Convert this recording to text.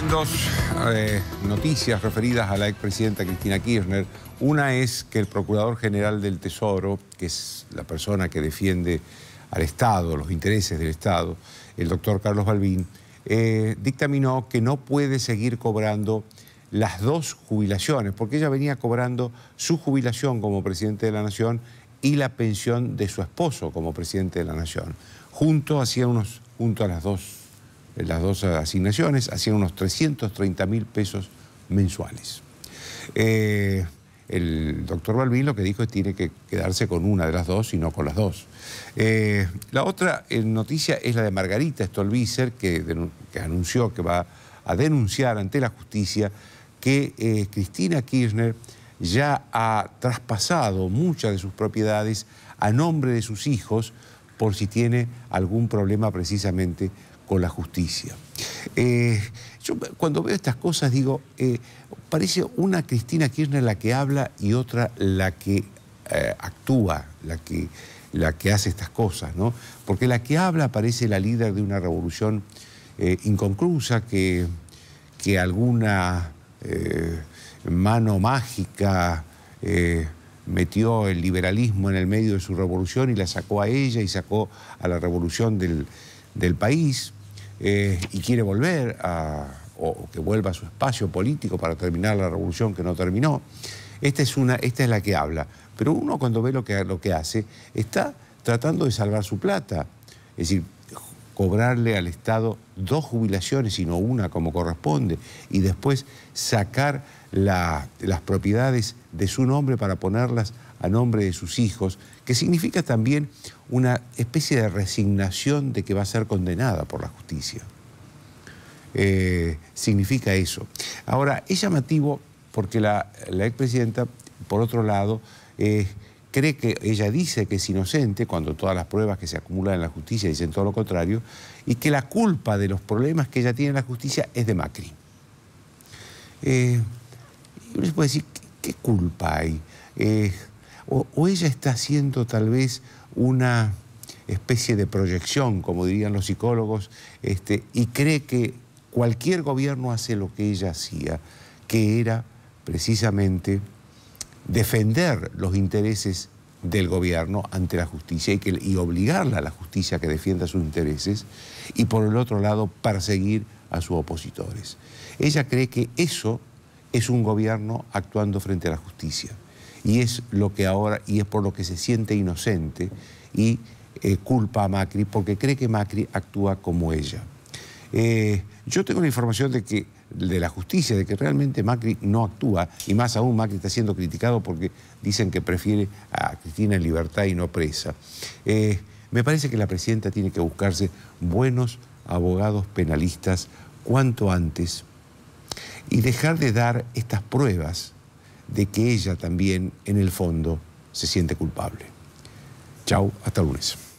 dos dos eh, noticias referidas a la expresidenta Cristina Kirchner. Una es que el Procurador General del Tesoro, que es la persona que defiende al Estado, los intereses del Estado, el doctor Carlos Balbín, eh, dictaminó que no puede seguir cobrando las dos jubilaciones, porque ella venía cobrando su jubilación como presidente de la Nación y la pensión de su esposo como presidente de la Nación. Juntos hacía unos, junto a las dos las dos asignaciones, hacían unos 330 mil pesos mensuales. Eh, el doctor Balvin lo que dijo es que tiene que quedarse con una de las dos y no con las dos. Eh, la otra eh, noticia es la de Margarita Stolbizer, que, anunció que va a denunciar ante la justicia que Cristina Kirchner ya ha traspasado muchas de sus propiedades a nombre de sus hijos por si tiene algún problema precisamente con la justicia. Eh, yo cuando veo estas cosas digo, eh, parece una Cristina Kirchner la que habla y otra la que eh, actúa, la que, la que hace estas cosas, ¿no? Porque la que habla parece la líder de una revolución inconclusa que, que alguna mano mágica metió el liberalismo en el medio de su revolución y la sacó a ella y sacó a la revolución del, país eh, y quiere volver a, o que vuelva a su espacio político para terminar la revolución que no terminó. Esta es, una, esta es la que habla. Pero uno cuando ve lo que, lo que hace, está tratando de salvar su plata. Es decir, cobrarle al Estado dos jubilaciones y no una como corresponde, y después sacar las propiedades de su nombre para ponerlas a nombre de sus hijos, que significa también una especie de resignación de que va a ser condenada por la justicia. Eh, significa eso. Ahora, es llamativo porque la, la expresidenta, por otro lado, eh, cree que ella dice que es inocente, cuando todas las pruebas que se acumulan en la justicia dicen todo lo contrario, y que la culpa de los problemas que ella tiene en la justicia es de Macri. Eh, uno se puede decir, ¿qué, culpa hay? Eh, o, ella está haciendo tal vez una especie de proyección, como dirían los psicólogos, este, y cree que cualquier gobierno hace lo que ella hacía, que era precisamente defender los intereses del gobierno ante la justicia y, que, obligarla a la justicia que defienda sus intereses y por el otro lado perseguir a sus opositores. Ella cree que eso es un gobierno actuando frente a la justicia y es lo que ahora y es por lo que se siente inocente y eh, culpa a Macri porque cree que Macri actúa como ella. Eh, yo tengo la información de que de la justicia, de que realmente Macri no actúa, y más aún Macri está siendo criticado porque dicen que prefiere a Cristina en libertad y no presa. Eh, me parece que la presidenta tiene que buscarse buenos abogados penalistas cuanto antes y dejar de dar estas pruebas de que ella también, en el fondo, se siente culpable. Chau, hasta lunes.